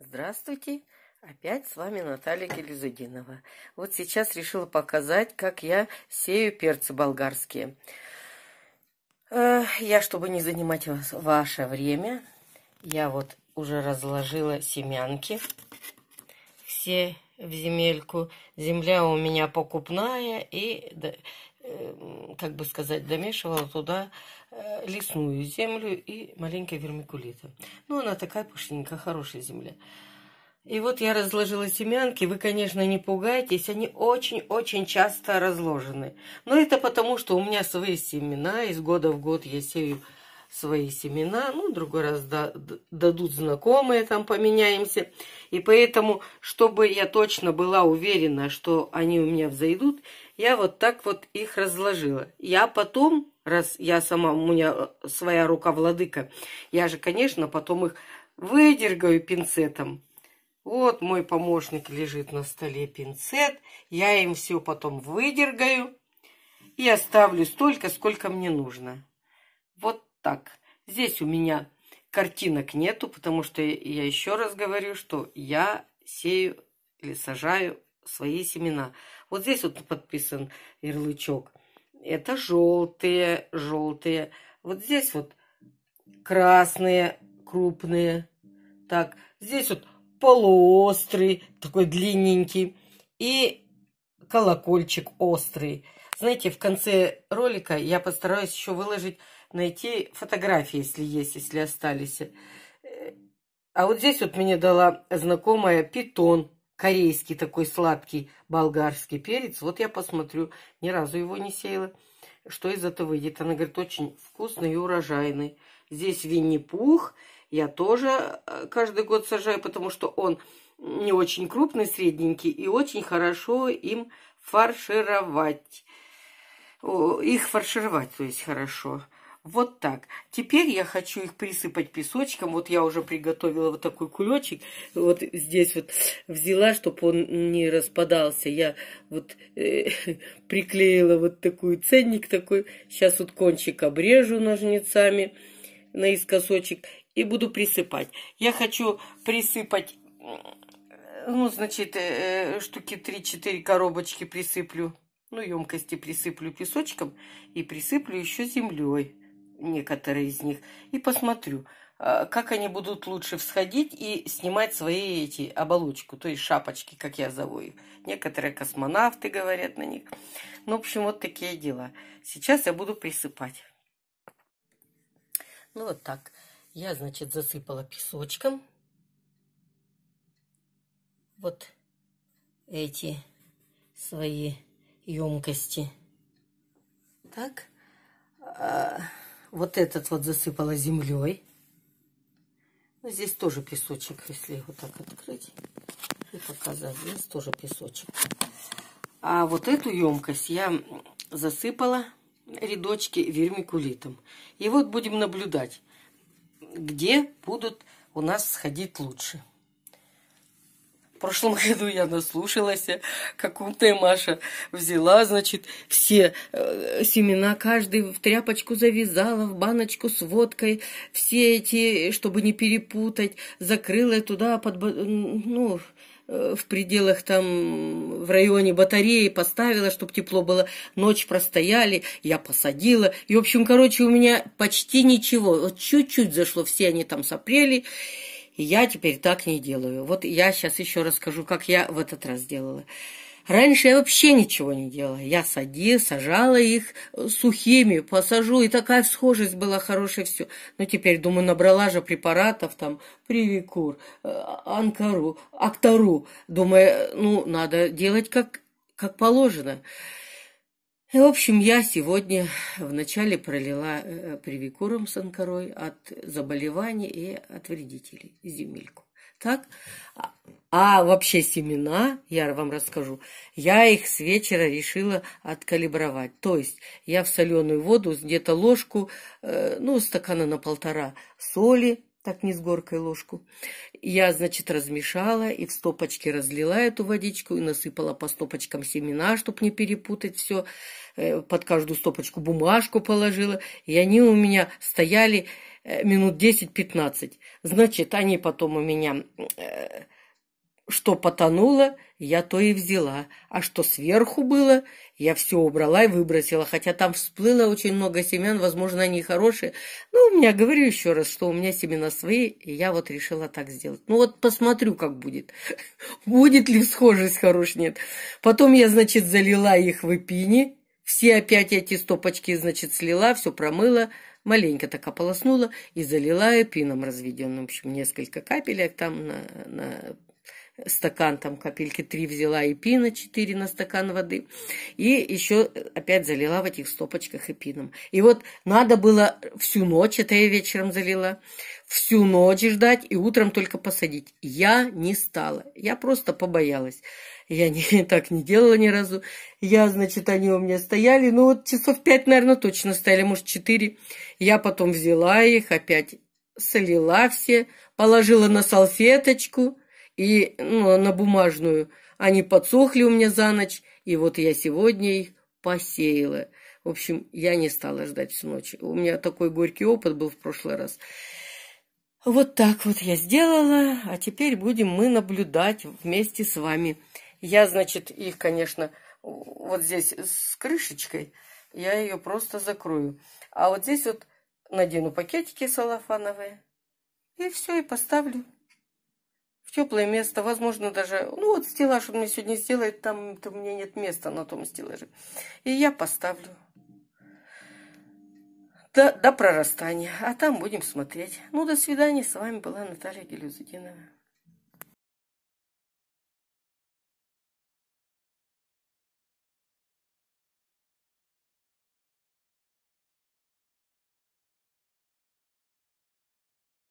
Здравствуйте! Опять с вами Наталья Гелюзудинова. Вот сейчас решила показать, как я сею перцы болгарские. Э, я, чтобы не занимать вас, ваше время, я вот уже разложила семянки все в земельку. Земля у меня покупная и, э, как бы сказать, домешивала туда Э, лесную землю и маленькая вермикулита. Ну, она такая пушненькая, хорошая земля. И вот я разложила семянки. Вы, конечно, не пугайтесь, они очень-очень часто разложены. Но это потому, что у меня свои семена, из года в год я сею свои семена. Ну, другой раз дадут знакомые, там поменяемся. И поэтому, чтобы я точно была уверена, что они у меня взойдут, я вот так вот их разложила. Я потом раз я сама, у меня э, своя рука владыка, я же, конечно, потом их выдергаю пинцетом. Вот мой помощник лежит на столе пинцет, я им все потом выдергаю и оставлю столько, сколько мне нужно. Вот так. Здесь у меня картинок нету, потому что я еще раз говорю, что я сею или сажаю свои семена. Вот здесь вот подписан ярлычок – это желтые, желтые. Вот здесь вот красные, крупные. Так, здесь вот полуострый, такой длинненький. И колокольчик острый. Знаете, в конце ролика я постараюсь еще выложить, найти фотографии, если есть, если остались. Э, а вот здесь вот мне дала знакомая питон корейский такой сладкий болгарский перец. Вот я посмотрю, ни разу его не сеяла, что из этого выйдет. Она говорит, очень вкусный и урожайный. Здесь винни-пух. Я тоже э, каждый год сажаю, потому что он не очень крупный, средненький, и очень хорошо им фаршировать. Их фаршировать, то есть хорошо. Вот так. Теперь я хочу их присыпать песочком. Вот я уже приготовила вот такой кулечек. Вот здесь вот взяла, чтобы он не распадался. Я вот э, приклеила вот такой ценник такой. Сейчас вот кончик обрежу ножницами наискосочек и буду присыпать. Я хочу присыпать, э, ну, значит, э, э штуки 3-4 коробочки присыплю. Ну, емкости присыплю песочком и присыплю еще землей некоторые из них, и посмотрю, а, как они будут лучше всходить и снимать свои эти оболочку, то есть шапочки, как я зову их. Некоторые космонавты говорят на них. Ну, в общем, вот такие дела. Сейчас я буду присыпать. Ну, вот так. Я, значит, засыпала песочком. Вот эти свои емкости. Так. А, вот этот вот засыпала землей. Ну, здесь тоже песочек, если его так открыть и показать. Здесь тоже песочек. А вот эту емкость я засыпала рядочки вермикулитом. И вот будем наблюдать, где будут у нас сходить лучше. В прошлом году я наслушалась, как умная Маша взяла, значит, все э, семена, каждый в тряпочку завязала, в баночку с водкой, все эти, чтобы не перепутать, закрыла туда под... ну, э, в пределах там в районе батареи поставила, чтобы тепло было. Ночь простояли, я посадила. И, в общем, короче, у меня почти ничего. Вот чуть-чуть зашло, все они там сопрели. Я теперь так не делаю. Вот я сейчас еще расскажу, как я в этот раз делала. Раньше я вообще ничего не делала. Я садила, сажала их э, сухими, посажу, и такая схожесть была хорошая все. Но ну, теперь, думаю, набрала же препаратов, там, привикур, э, а-, анкару, актору. Думаю, э, ну, надо делать как, как положено. И, в общем, я сегодня вначале пролила э, привикуром с анкорой от заболеваний и от вредителей земельку. Так? А, а вообще семена, я вам расскажу, я их с вечера решила откалибровать. То есть я в соленую воду где-то ложку, э, ну, стакана на полтора соли, так не с горкой ложку. Я, значит, размешала и в стопочке разлила эту водичку и насыпала по стопочкам семена, чтобы не перепутать все. Э, под каждую стопочку бумажку положила. И они у меня стояли э, минут 10-15. Значит, они потом у меня э, что потонуло, я то и взяла, а что сверху было, я все убрала и выбросила, хотя там всплыло очень много семян, возможно, они хорошие. Но у меня, говорю еще раз, что у меня семена свои, и я вот решила так сделать. Ну вот посмотрю, как будет. Будет ли схожесть хорош, нет. Потом я, значит, залила их в эпини, все опять эти стопочки, значит, слила, все промыла, маленько так ополоснула и залила эпином разведенным, в общем, несколько капелек там на, на стакан там капельки 3 взяла и пина 4 на стакан воды, и еще опять залила в этих стопочках эпином. И вот надо было всю ночь, это я вечером залила, всю ночь ждать и утром только посадить. Я не стала, я просто побоялась. Я не, так не делала ни разу. Я, значит, они у меня стояли, ну вот часов пять, наверное, точно стояли, может, четыре. Я потом взяла их, опять солила все, положила на салфеточку – и ну, на бумажную. Они подсохли у меня за ночь, и вот я сегодня их посеяла. В общем, я не стала ждать всю ночь. У меня такой горький опыт был в прошлый раз. Вот так вот я сделала, а теперь будем мы наблюдать вместе с вами. Я, значит, их, конечно, вот здесь с крышечкой, я ее просто закрою. А вот здесь вот надену пакетики салафановые, и все, и поставлю в теплое место, возможно, даже, ну вот стеллаж он мне сегодня сделает, там у меня нет места на том стеллаже. И я поставлю до, до прорастания, а там будем смотреть. Ну, до свидания, с вами была Наталья Гелюзудинова.